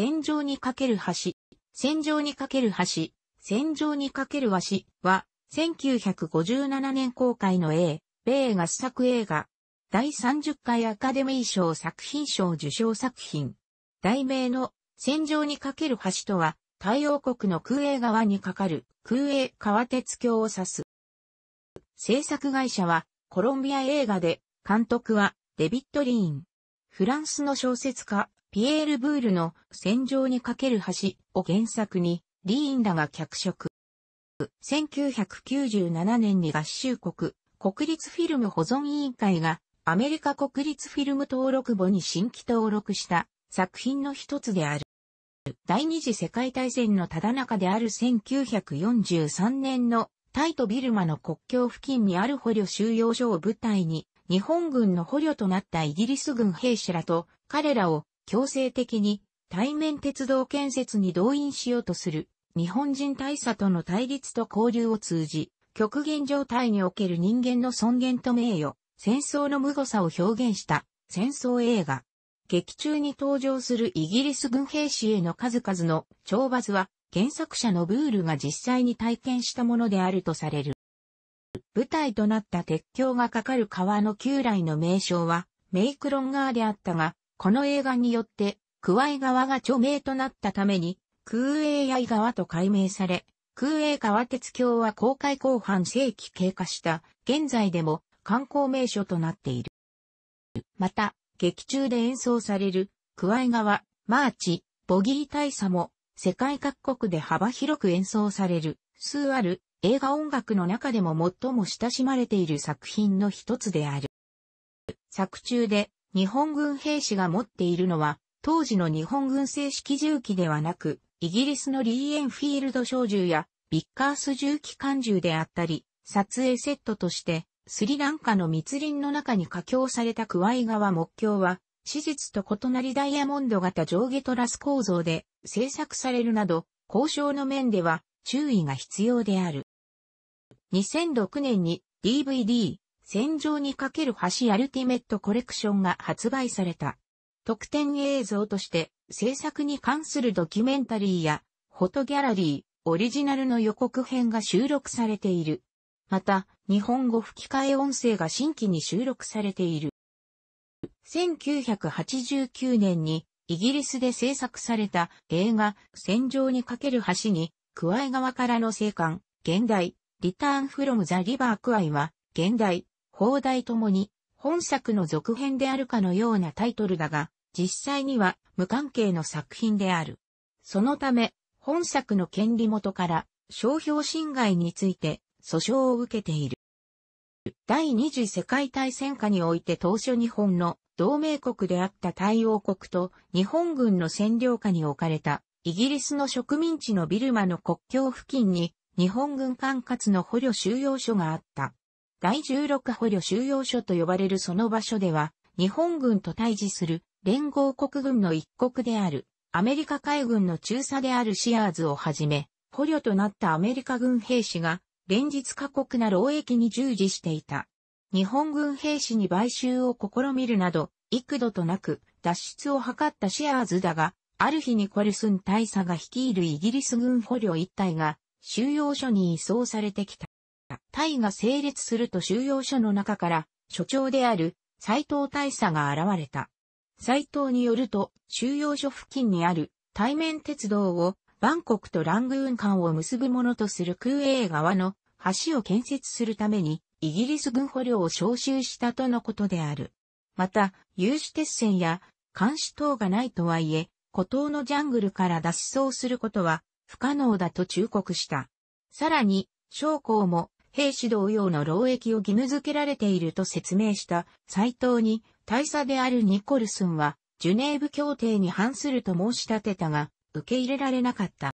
戦場にかける橋、戦場にかける橋、戦場にかける橋は、1957年公開の A、米合作映画、第30回アカデミー賞作品賞受賞作品。題名の戦場にかける橋とは、太陽国の空営側にかかる空営川鉄橋を指す。制作会社はコロンビア映画で、監督はデビッド・リーン。フランスの小説家、ピエール・ブールの戦場に架ける橋を原作に、リーンらが脚色。1997年に合衆国国立フィルム保存委員会がアメリカ国立フィルム登録簿に新規登録した作品の一つである。第二次世界大戦のただ中である1943年のタイとビルマの国境付近にある捕虜収容所を舞台に日本軍の捕虜となったイギリス軍兵士らと彼らを強制的に対面鉄道建設に動員しようとする日本人大佐との対立と交流を通じ、極限状態における人間の尊厳と名誉、戦争の無誤さを表現した戦争映画。劇中に登場するイギリス軍兵士への数々の懲罰は原作者のブールが実際に体験したものであるとされる。舞台となった鉄橋がかかる川の旧来の名称はメイクロンガーであったが、この映画によって、クワイ川が著名となったために、空英愛川と改名され、空英川鉄橋は公開後半世紀経過した、現在でも観光名所となっている。また、劇中で演奏される、クワイ川、マーチ、ボギー大佐も、世界各国で幅広く演奏される、数ある映画音楽の中でも最も親しまれている作品の一つである。作中で、日本軍兵士が持っているのは、当時の日本軍製式銃器ではなく、イギリスのリーエンフィールド小銃やビッカース銃機関銃であったり、撮影セットとして、スリランカの密林の中に架橋されたクワイ川木橋は、史実と異なりダイヤモンド型上下トラス構造で製作されるなど、交渉の面では注意が必要である。2006年に DVD 戦場にかける橋アルティメットコレクションが発売された。特典映像として制作に関するドキュメンタリーやフォトギャラリー、オリジナルの予告編が収録されている。また、日本語吹き替え音声が新規に収録されている。1989年にイギリスで制作された映画戦場にかける橋に、クワイ側からの生還、現代、リターンフロムザリバークワイは、現代、放題ともに、本作の続編であるかのようなタイトルだが、実際には無関係の作品である。そのため、本作の権利元から商標侵害について訴訟を受けている。第二次世界大戦下において当初日本の同盟国であった太陽国と日本軍の占領下に置かれたイギリスの植民地のビルマの国境付近に日本軍管轄の捕虜収容所があった。第16捕虜収容所と呼ばれるその場所では、日本軍と対峙する連合国軍の一国である、アメリカ海軍の中佐であるシアーズをはじめ、捕虜となったアメリカ軍兵士が、連日過酷な労役に従事していた。日本軍兵士に買収を試みるなど、幾度となく脱出を図ったシアーズだが、ある日にコルスン大佐が率いるイギリス軍捕虜一体が収容所に移送されてきた。イが整列すると収容所の中から、所長である斎藤大佐が現れた。斎藤によると、収容所付近にある対面鉄道をバンコクとラングーン間を結ぶものとする空営側の橋を建設するために、イギリス軍捕虜を招集したとのことである。また、有刺鉄線や監視等がないとはいえ、孤島のジャングルから脱走することは不可能だと忠告した。さらに、将校も兵士同様の労役を義務付けられていると説明した斎藤に大佐であるニコルスンはジュネーブ協定に反すると申し立てたが受け入れられなかった。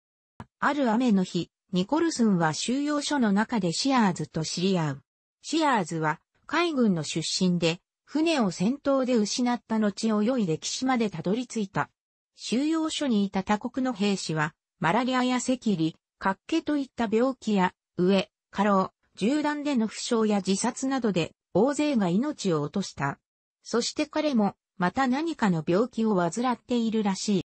ある雨の日、ニコルスンは収容所の中でシアーズと知り合う。シアーズは海軍の出身で船を戦闘で失った後泳いで岸までたどり着いた。収容所にいた他国の兵士はマラリアや赤痢、ッ気といった病気や、飢え、過労、銃弾での負傷や自殺などで大勢が命を落とした。そして彼もまた何かの病気を患っているらし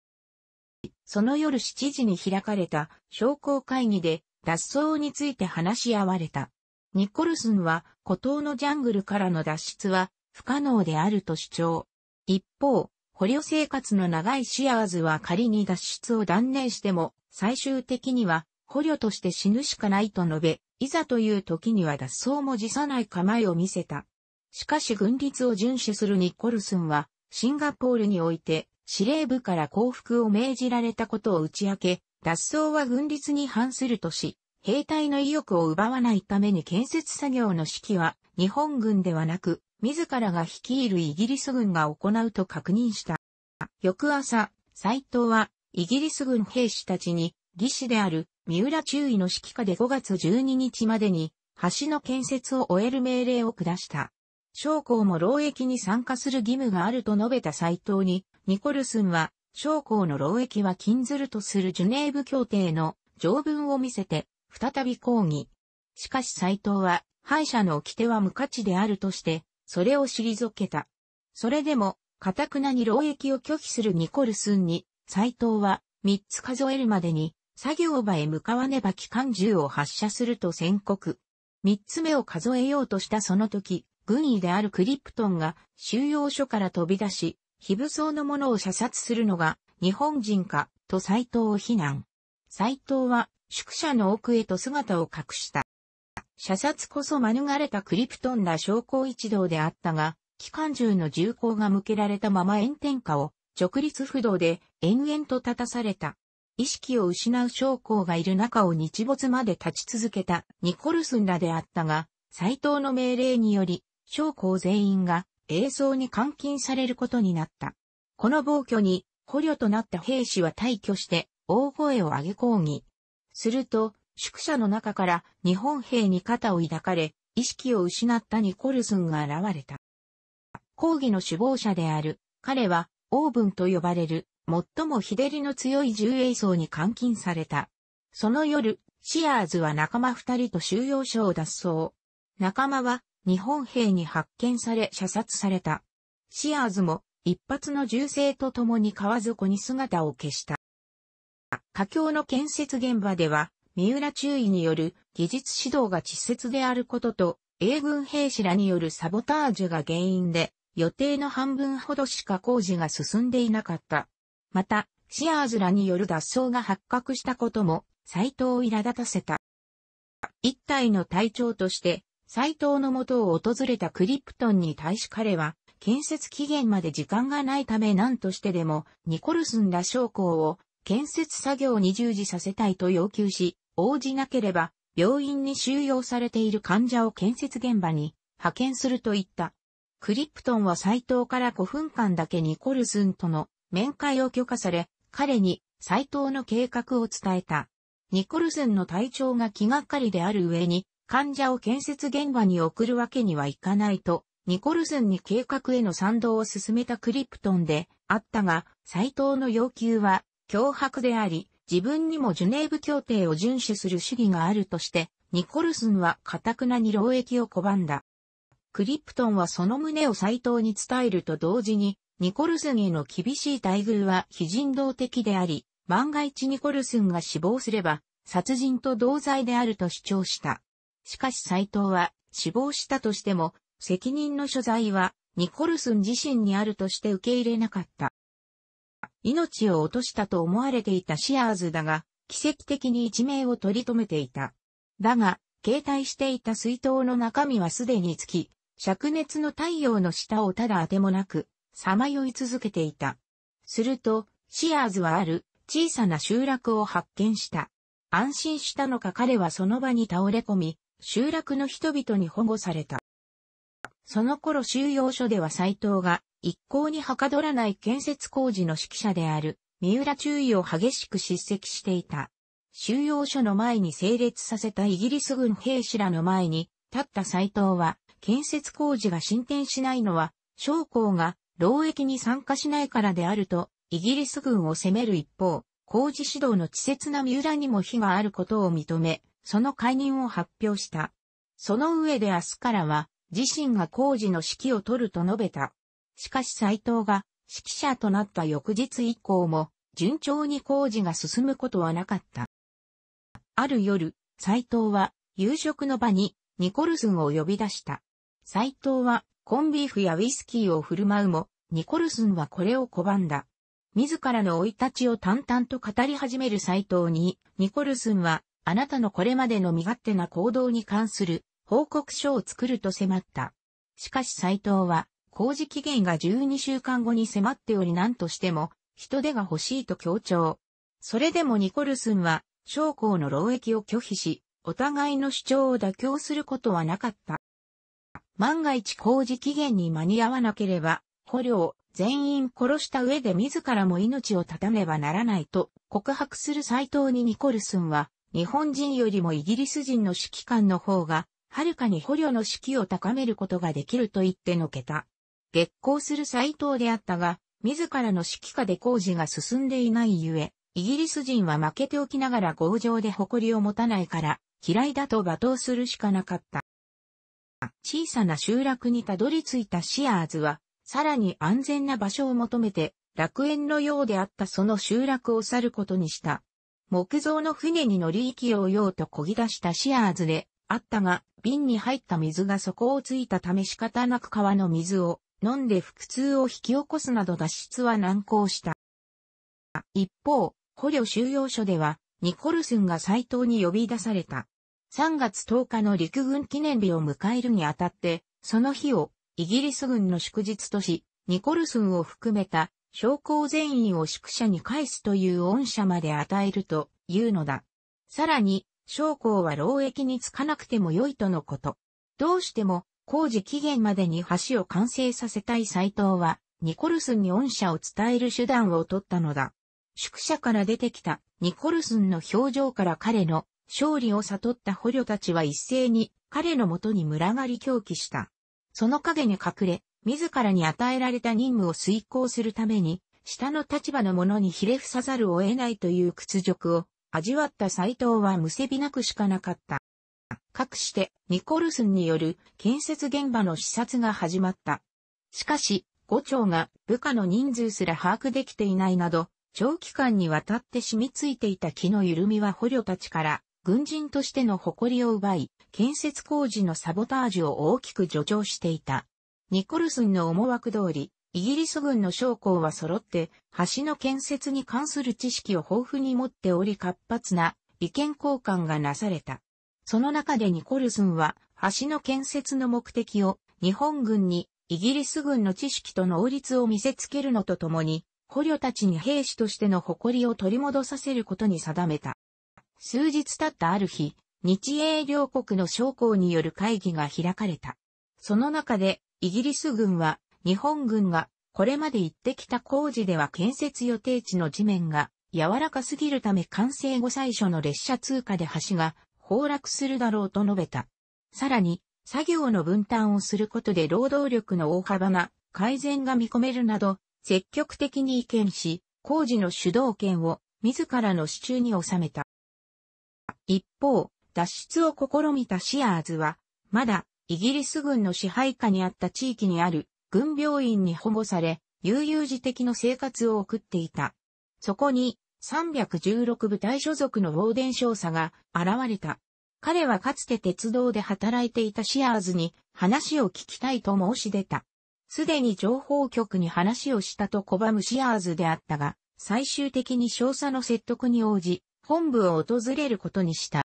い。その夜7時に開かれた商工会議で脱走について話し合われた。ニコルスンは孤島のジャングルからの脱出は不可能であると主張。一方、捕虜生活の長いシアーズは仮に脱出を断念しても最終的には捕虜として死ぬしかないと述べ、いざという時には脱走も辞さない構えを見せた。しかし軍律を遵守するニコルスンは、シンガポールにおいて、司令部から降伏を命じられたことを打ち明け、脱走は軍律に反するとし、兵隊の意欲を奪わないために建設作業の指揮は、日本軍ではなく、自らが率いるイギリス軍が行うと確認した。翌朝、斎藤は、イギリス軍兵士たちに、技師である三浦中尉の指揮下で5月12日までに橋の建設を終える命令を下した。将校も労役に参加する義務があると述べた斎藤に、ニコルスンは、将校の労役は禁ずるとするジュネーブ協定の条文を見せて、再び抗議。しかし斎藤は、敗者の掟は無価値であるとして、それを退けた。それでも、かたくなに労役を拒否するニコルスンに、斎藤は、三つ数えるまでに、作業場へ向かわねば機関銃を発射すると宣告。三つ目を数えようとしたその時、軍医であるクリプトンが収容所から飛び出し、非武装の者を射殺するのが日本人か、と斎藤を非難。斎藤は宿舎の奥へと姿を隠した。射殺こそ免れたクリプトンら証拠一同であったが、機関銃の銃口が向けられたまま炎天下を直立不動で延々と立たされた。意識を失う将校がいる中を日没まで立ち続けたニコルスンらであったが、斎藤の命令により、将校全員が映像に監禁されることになった。この暴挙に捕虜となった兵士は退去して大声を上げ抗議。すると、宿舎の中から日本兵に肩を抱かれ、意識を失ったニコルスンが現れた。抗議の首謀者である、彼は、オーブンと呼ばれる最も日照りの強い重栄層に監禁された。その夜、シアーズは仲間二人と収容所を脱走。仲間は日本兵に発見され射殺された。シアーズも一発の銃声とともに川底に姿を消した。架橋の建設現場では、三浦中尉による技術指導が稚拙であることと、英軍兵士らによるサボタージュが原因で、予定の半分ほどしか工事が進んでいなかった。また、シアーズらによる脱走が発覚したことも、斎藤を苛立たせた。一体の隊長として、斎藤の元を訪れたクリプトンに対し彼は、建設期限まで時間がないため何としてでも、ニコルスンら将校を建設作業に従事させたいと要求し、応じなければ、病院に収容されている患者を建設現場に派遣すると言った。クリプトンは斎藤から5分間だけニコルスンとの面会を許可され、彼に斎藤の計画を伝えた。ニコルセンの体調が気がかりである上に、患者を建設現場に送るわけにはいかないと、ニコルセンに計画への賛同を進めたクリプトンであったが、斎藤の要求は脅迫であり、自分にもジュネーブ協定を遵守する主義があるとして、ニコルスンは堅くなに労役を拒んだ。クリプトンはその旨を斎藤に伝えると同時に、ニコルスンへの厳しい待遇は非人道的であり、万が一ニコルスンが死亡すれば、殺人と同罪であると主張した。しかし斎藤は、死亡したとしても、責任の所在は、ニコルスン自身にあるとして受け入れなかった。命を落としたと思われていたシアーズだが、奇跡的に一命を取り留めていた。だが、携帯していた水筒の中身はすでにつき、灼熱の太陽の下をただ当てもなく、さまよい続けていた。すると、シアーズはある小さな集落を発見した。安心したのか彼はその場に倒れ込み、集落の人々に保護された。その頃収容所では斎藤が一向にはかどらない建設工事の指揮者である三浦注意を激しく叱責していた。収容所の前に整列させたイギリス軍兵士らの前に立った斎藤は建設工事が進展しないのは将校が労役に参加しないからであると、イギリス軍を責める一方、工事指導の稚拙な三浦にも非があることを認め、その解任を発表した。その上で明日からは、自身が工事の指揮を取ると述べた。しかし斎藤が指揮者となった翌日以降も、順調に工事が進むことはなかった。ある夜、斎藤は夕食の場にニコルズンを呼び出した。斎藤はコンビーフやウイスキーを振る舞うも、ニコルスンはこれを拒んだ。自らの生い立ちを淡々と語り始める斎藤に、ニコルスンは、あなたのこれまでの身勝手な行動に関する報告書を作ると迫った。しかし斎藤は、工事期限が12週間後に迫っており何としても、人手が欲しいと強調。それでもニコルスンは、将校の労役を拒否し、お互いの主張を妥協することはなかった。万が一工事期限に間に合わなければ、捕虜全員殺した上で自らも命を絶たねばならないと告白する斎藤にニコルスンは、日本人よりもイギリス人の指揮官の方が、はるかに捕虜の士気を高めることができると言ってのけた。激行する斎藤であったが、自らの指揮下で工事が進んでいないゆえ、イギリス人は負けておきながら強情で誇りを持たないから、嫌いだと罵倒するしかなかった。小さな集落にたどり着いたシアーズは、さらに安全な場所を求めて、楽園のようであったその集落を去ることにした。木造の船に乗り息をようと漕ぎ出したシアーズで、あったが、瓶に入った水が底をついたため仕方なく川の水を飲んで腹痛を引き起こすなど脱出は難航した。一方、捕虜収容所では、ニコルスンが斎藤に呼び出された。3月10日の陸軍記念日を迎えるにあたって、その日をイギリス軍の祝日とし、ニコルスンを含めた将校全員を宿舎に返すという恩赦まで与えるというのだ。さらに、将校は労役につかなくても良いとのこと。どうしても工事期限までに橋を完成させたい斎藤は、ニコルスンに恩赦を伝える手段を取ったのだ。宿舎から出てきたニコルスンの表情から彼の勝利を悟った捕虜たちは一斉に彼のもとに群がり狂気した。その陰に隠れ、自らに与えられた任務を遂行するために、下の立場の者にひれ伏さざるを得ないという屈辱を味わった斎藤はむせびなくしかなかった。かくして、ニコルスンによる建設現場の視察が始まった。しかし、五長が部下の人数すら把握できていないなど、長期間にわたって染みついていた気の緩みは捕虜たちから軍人としての誇りを奪い、建設工事のサボタージュを大きく助長していた。ニコルソンの思惑通り、イギリス軍の将校は揃って、橋の建設に関する知識を豊富に持っており活発な意見交換がなされた。その中でニコルソンは、橋の建設の目的を日本軍にイギリス軍の知識と能率を見せつけるのとともに、捕虜たちに兵士としての誇りを取り戻させることに定めた。数日経ったある日、日英両国の将校による会議が開かれた。その中で、イギリス軍は、日本軍が、これまで行ってきた工事では建設予定地の地面が、柔らかすぎるため完成後最初の列車通過で橋が崩落するだろうと述べた。さらに、作業の分担をすることで労働力の大幅な改善が見込めるなど、積極的に意見し、工事の主導権を自らの手中に収めた。一方、脱出を試みたシアーズは、まだ、イギリス軍の支配下にあった地域にある、軍病院に保護され、悠々自適の生活を送っていた。そこに、316部隊所属のウォーデン少佐が現れた。彼はかつて鉄道で働いていたシアーズに話を聞きたいと申し出た。すでに情報局に話をしたと拒むシアーズであったが、最終的に少佐の説得に応じ、本部を訪れることにした。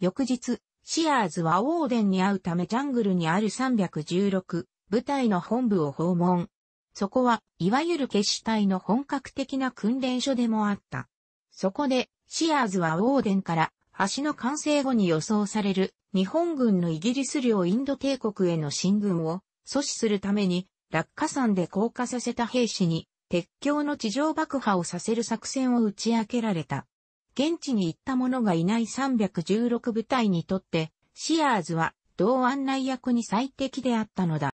翌日、シアーズはオーデンに会うためジャングルにある316部隊の本部を訪問。そこは、いわゆる決死隊の本格的な訓練所でもあった。そこで、シアーズはオーデンから、橋の完成後に予想される、日本軍のイギリス領インド帝国への進軍を阻止するために、落下山で降下させた兵士に、鉄橋の地上爆破をさせる作戦を打ち明けられた。現地に行った者がいない316部隊にとって、シアーズは同案内役に最適であったのだ。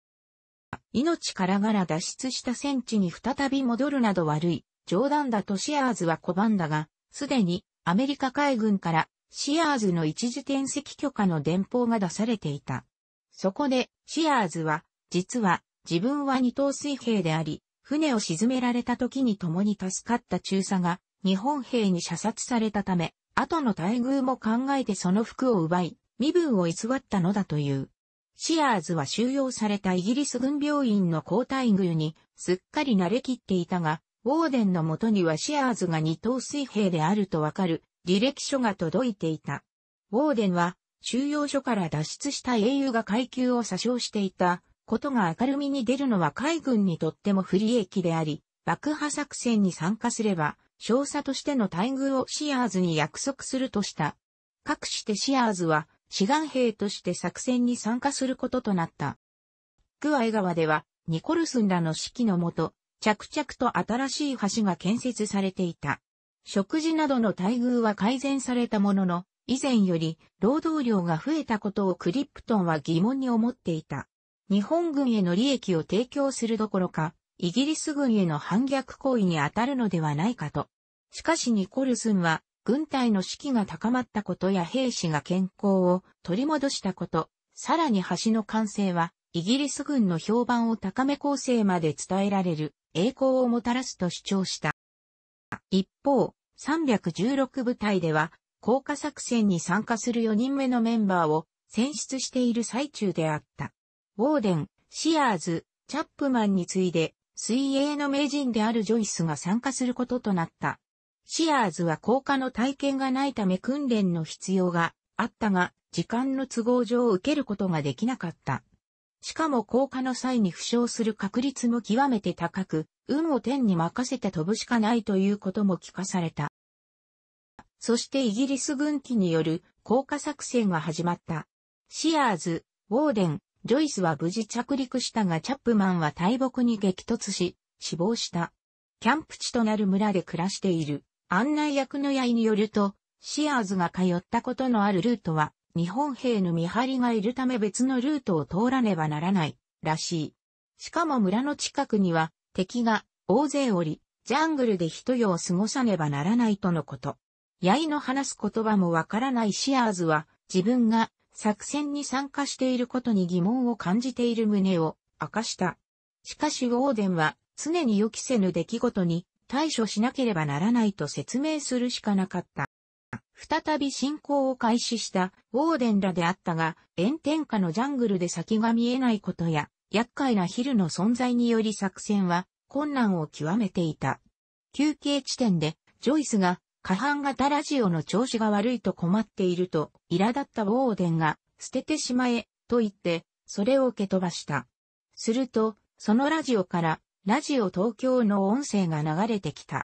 命からがら脱出した戦地に再び戻るなど悪い、冗談だとシアーズは拒んだが、すでにアメリカ海軍からシアーズの一時転籍許可の電報が出されていた。そこでシアーズは、実は自分は二等水兵であり、船を沈められた時に共に助かった中佐が日本兵に射殺されたため、後の待遇も考えてその服を奪い、身分を偽ったのだという。シアーズは収容されたイギリス軍病院の交代遇にすっかり慣れきっていたが、ウォーデンのもとにはシアーズが二等水兵であるとわかる履歴書が届いていた。ウォーデンは収容所から脱出した英雄が階級を詐称していたことが明るみに出るのは海軍にとっても不利益であり、爆破作戦に参加すれば、少佐としての待遇をシアーズに約束するとした。かくしてシアーズは、志願兵として作戦に参加することとなった。グアイ川では、ニコルスンらの指揮のもと、着々と新しい橋が建設されていた。食事などの待遇は改善されたものの、以前より労働量が増えたことをクリプトンは疑問に思っていた。日本軍への利益を提供するどころか、イギリス軍への反逆行為に当たるのではないかと。しかしニコルスンは、軍隊の士気が高まったことや兵士が健康を取り戻したこと、さらに橋の完成は、イギリス軍の評判を高め構成まで伝えられる栄光をもたらすと主張した。一方、316部隊では、降下作戦に参加する4人目のメンバーを選出している最中であった。ウォーデン、シアーズ、チャップマンに次いで、水泳の名人であるジョイスが参加することとなった。シアーズは降下の体験がないため訓練の必要があったが、時間の都合上受けることができなかった。しかも降下の際に負傷する確率も極めて高く、運を天に任せて飛ぶしかないということも聞かされた。そしてイギリス軍機による降下作戦が始まった。シアーズ、ウォーデン、ジョイスは無事着陸したがチャップマンは大木に激突し、死亡した。キャンプ地となる村で暮らしている案内役の矢井によると、シアーズが通ったことのあるルートは、日本兵の見張りがいるため別のルートを通らねばならない、らしい。しかも村の近くには、敵が大勢おり、ジャングルで一夜を過ごさねばならないとのこと。矢井の話す言葉もわからないシアーズは、自分が作戦に参加していることに疑問を感じている旨を明かした。しかしウォーデンは常に予期せぬ出来事に対処しなければならないと説明するしかなかった。再び進行を開始したウォーデンらであったが、炎天下のジャングルで先が見えないことや、厄介なヒルの存在により作戦は困難を極めていた。休憩地点でジョイスが過半型ラジオの調子が悪いと困っていると、苛立ったウォーデンが、捨ててしまえ、と言って、それを受け飛ばした。すると、そのラジオから、ラジオ東京の音声が流れてきた。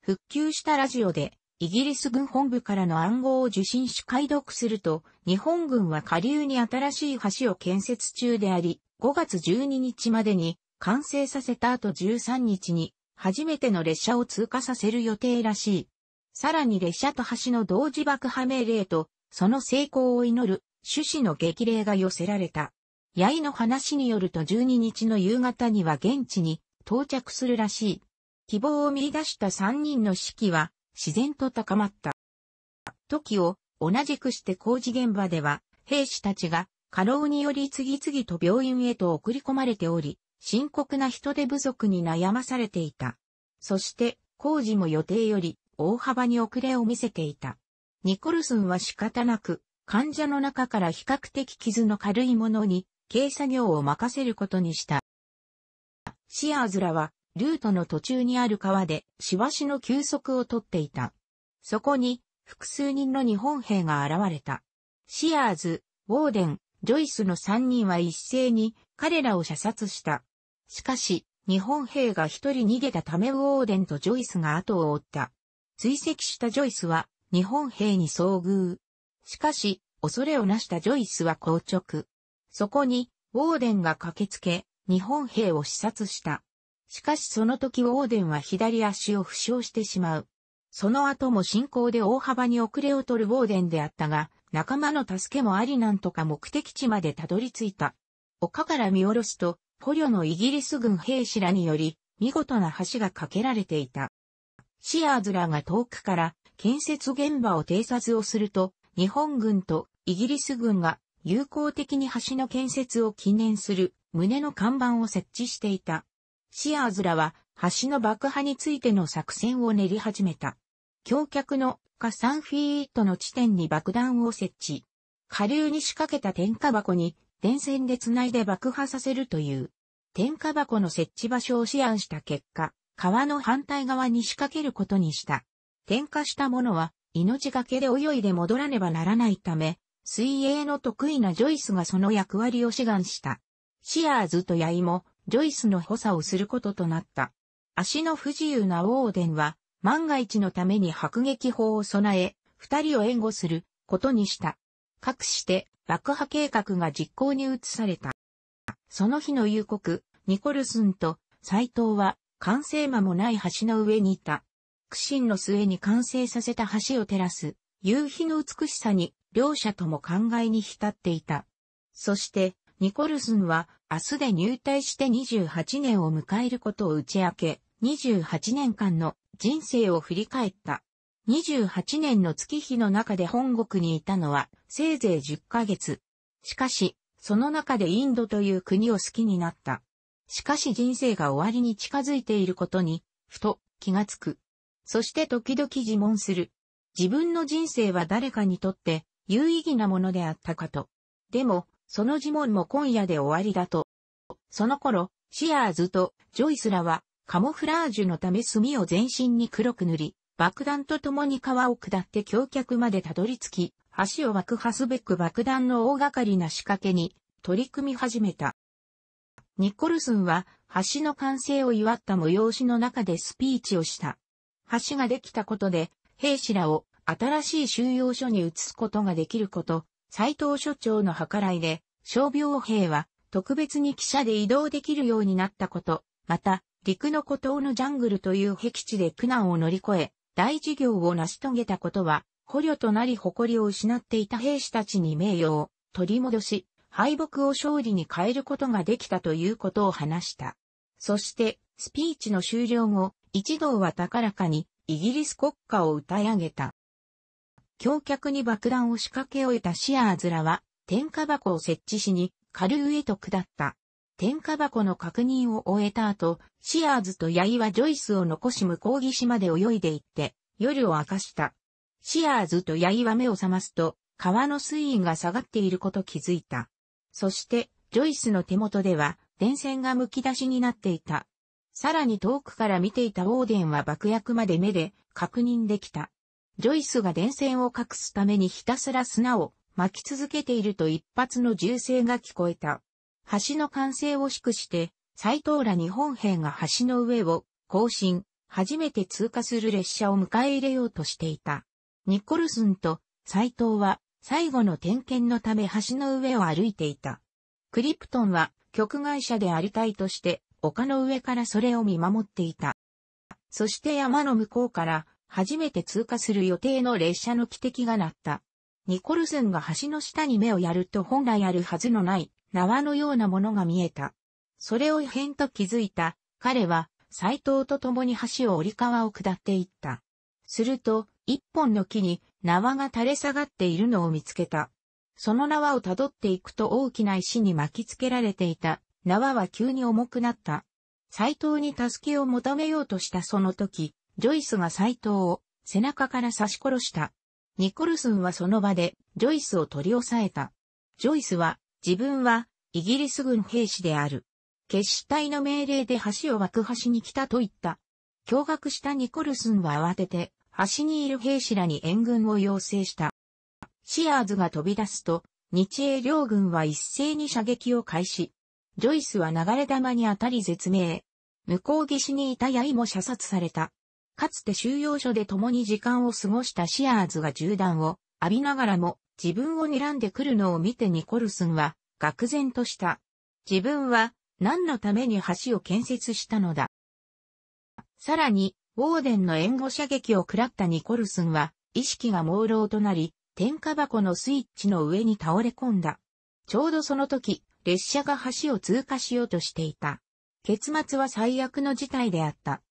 復旧したラジオで、イギリス軍本部からの暗号を受信し解読すると、日本軍は下流に新しい橋を建設中であり、5月12日までに完成させた後13日に初めての列車を通過させる予定らしい。さらに列車と橋の同時爆破命令と、その成功を祈る趣旨の激励が寄せられた。八重の話によると12日の夕方には現地に到着するらしい。希望を見出した3人の士気は自然と高まった。時を同じくして工事現場では兵士たちが過労により次々と病院へと送り込まれており、深刻な人手不足に悩まされていた。そして工事も予定より大幅に遅れを見せていた。ニコルソンは仕方なく患者の中から比較的傷の軽いものに軽作業を任せることにした。シアーズらはルートの途中にある川でしばしの休息をとっていた。そこに複数人の日本兵が現れた。シアーズ、ウォーデン、ジョイスの3人は一斉に彼らを射殺した。しかし、日本兵が一人逃げたためウォーデンとジョイスが後を追った。追跡したジョイスは日本兵に遭遇。しかし、恐れをなしたジョイスは硬直。そこに、ウォーデンが駆けつけ、日本兵を視察した。しかしその時ウォーデンは左足を負傷してしまう。その後も進行で大幅に遅れを取るウォーデンであったが、仲間の助けもありなんとか目的地までたどり着いた。丘から見下ろすと、捕虜のイギリス軍兵士らにより、見事な橋が架けられていた。シアーズらが遠くから建設現場を偵察をすると、日本軍とイギリス軍が友好的に橋の建設を記念する胸の看板を設置していた。シアーズらは橋の爆破についての作戦を練り始めた。橋脚の下3フィートの地点に爆弾を設置。下流に仕掛けた点火箱に電線で繋いで爆破させるという、点火箱の設置場所を試案した結果、川の反対側に仕掛けることにした。点火したものは、命がけで泳いで戻らねばならないため、水泳の得意なジョイスがその役割を志願した。シアーズとヤイも、ジョイスの補佐をすることとなった。足の不自由なオーデンは、万が一のために迫撃砲を備え、二人を援護することにした。かくして、爆破計画が実行に移された。その日の夕刻、ニコルスンと斎藤は完成間もない橋の上にいた。苦心の末に完成させた橋を照らす夕日の美しさに両者とも考えに浸っていた。そして、ニコルスンは明日で入隊して28年を迎えることを打ち明け、28年間の人生を振り返った。28年の月日の中で本国にいたのは、せいぜい10ヶ月。しかし、その中でインドという国を好きになった。しかし人生が終わりに近づいていることに、ふと気がつく。そして時々自問する。自分の人生は誰かにとって有意義なものであったかと。でも、その自問も今夜で終わりだと。その頃、シアーズとジョイスらはカモフラージュのため墨を全身に黒く塗り、爆弾と共に川を下って橋脚までたどり着き、橋を爆破すべく爆弾の大掛かりな仕掛けに取り組み始めた。ニコルソンは橋の完成を祝った催しの中でスピーチをした。橋ができたことで兵士らを新しい収容所に移すことができること、斎藤所長の計らいで、傷病兵は特別に汽車で移動できるようになったこと、また陸の孤島のジャングルという壁地で苦難を乗り越え、大事業を成し遂げたことは、捕虜となり誇りを失っていた兵士たちに名誉を取り戻し、敗北を勝利に変えることができたということを話した。そして、スピーチの終了後、一同は高らかにイギリス国歌を歌い上げた。橋脚に爆弾を仕掛け終えたシアーズらは、天下箱を設置しに、軽いへと下った。添加箱の確認を終えた後、シアーズとヤイはジョイスを残し向こう岸まで泳いで行って、夜を明かした。シアーズとヤイは目を覚ますと、川の水位が下がっていること気づいた。そして、ジョイスの手元では、電線が剥き出しになっていた。さらに遠くから見ていたオーデンは爆薬まで目で確認できた。ジョイスが電線を隠すためにひたすら砂を巻き続けていると一発の銃声が聞こえた。橋の完成を祝して、斎藤ら日本兵が橋の上を更新、初めて通過する列車を迎え入れようとしていた。ニコルスンと斎藤は最後の点検のため橋の上を歩いていた。クリプトンは局外者でありたいとして丘の上からそれを見守っていた。そして山の向こうから初めて通過する予定の列車の汽笛が鳴った。ニコルスンが橋の下に目をやると本来あるはずのない縄のようなものが見えた。それを異変と気づいた、彼は、斎藤と共に橋を折り川を下っていった。すると、一本の木に縄が垂れ下がっているのを見つけた。その縄をたどっていくと大きな石に巻きつけられていた。縄は急に重くなった。斎藤に助けを求めようとしたその時、ジョイスが斎藤を背中から刺し殺した。ニコルスンはその場でジョイスを取り押さえた。ジョイスは自分はイギリス軍兵士である。決死隊の命令で橋を爆橋に来たと言った。驚愕したニコルスンは慌てて、橋にいる兵士らに援軍を要請した。シアーズが飛び出すと、日英両軍は一斉に射撃を開始。ジョイスは流れ弾に当たり絶命。向こう岸にいたヤイも射殺された。かつて収容所で共に時間を過ごしたシアーズが銃弾を浴びながらも自分を睨んでくるのを見てニコルスンは、愕然とした。自分は、何のために橋を建設したのだ。さらに、ウォーデンの援護射撃を食らったニコルスンは、意識が朦朧となり、点火箱のスイッチの上に倒れ込んだ。ちょうどその時、列車が橋を通過しようとしていた。結末は最悪の事態であった。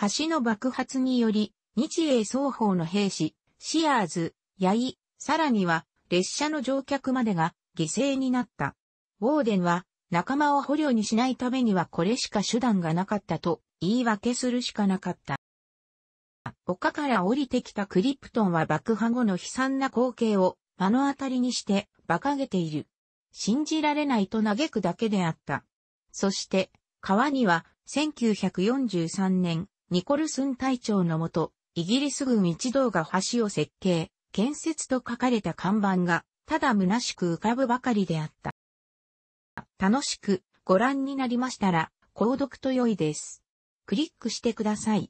橋の爆発により、日英双方の兵士、シアーズ、ヤイ、さらには列車の乗客までが犠牲になった。ウォーデンは仲間を捕虜にしないためにはこれしか手段がなかったと言い訳するしかなかった。丘から降りてきたクリプトンは爆破後の悲惨な光景を目の当たりにして馬鹿げている。信じられないと嘆くだけであった。そして、川には1943年、ニコルスン隊長のもと、イギリス軍一同が橋を設計、建設と書かれた看板が、ただ虚しく浮かぶばかりであった。楽しくご覧になりましたら、購読と良いです。クリックしてください。